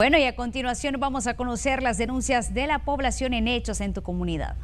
Bueno, y a continuación vamos a conocer las denuncias de la población en hechos en tu comunidad.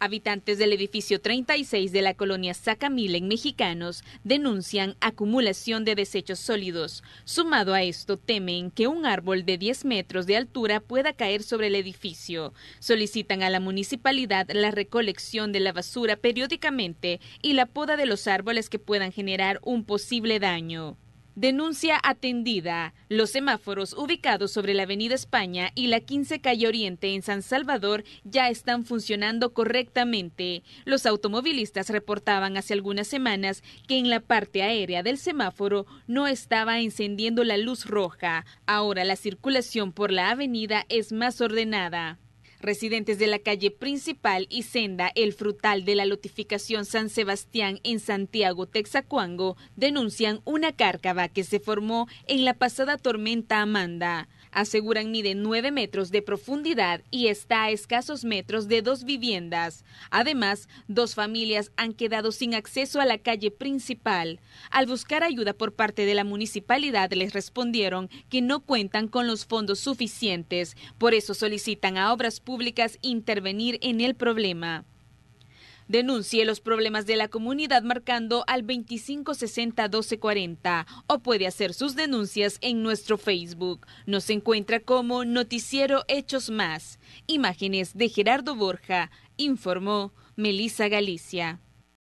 Habitantes del edificio 36 de la colonia en mexicanos denuncian acumulación de desechos sólidos. Sumado a esto, temen que un árbol de 10 metros de altura pueda caer sobre el edificio. Solicitan a la municipalidad la recolección de la basura periódicamente y la poda de los árboles que puedan generar un posible daño. Denuncia atendida. Los semáforos ubicados sobre la Avenida España y la 15 Calle Oriente en San Salvador ya están funcionando correctamente. Los automovilistas reportaban hace algunas semanas que en la parte aérea del semáforo no estaba encendiendo la luz roja. Ahora la circulación por la avenida es más ordenada. Residentes de la calle principal y senda El Frutal de la Lotificación San Sebastián en Santiago, Texacuango, denuncian una cárcava que se formó en la pasada tormenta Amanda aseguran mide 9 metros de profundidad y está a escasos metros de dos viviendas. Además, dos familias han quedado sin acceso a la calle principal. Al buscar ayuda por parte de la municipalidad, les respondieron que no cuentan con los fondos suficientes. Por eso solicitan a obras públicas intervenir en el problema. Denuncie los problemas de la comunidad marcando al 2560 1240 o puede hacer sus denuncias en nuestro Facebook. Nos encuentra como Noticiero Hechos Más. Imágenes de Gerardo Borja, informó Melisa Galicia.